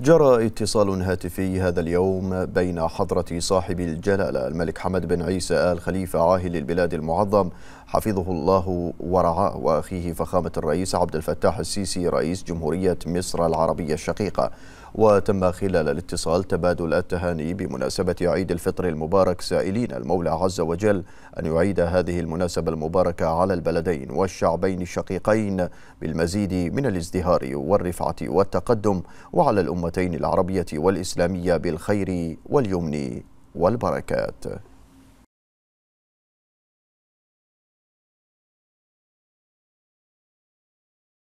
جرى اتصال هاتفي هذا اليوم بين حضرة صاحب الجلالة الملك حمد بن عيسى آل خليفة عاهل البلاد المعظم حفظه الله ورعاه وأخيه فخامة الرئيس عبد الفتاح السيسي رئيس جمهورية مصر العربية الشقيقة وتم خلال الاتصال تبادل التهاني بمناسبة عيد الفطر المبارك سائلين المولى عز وجل أن يعيد هذه المناسبة المباركة على البلدين والشعبين الشقيقين بالمزيد من الازدهار والرفعة والتقدم وعلى الأمة الامتين العربيه والاسلاميه بالخير واليمن والبركات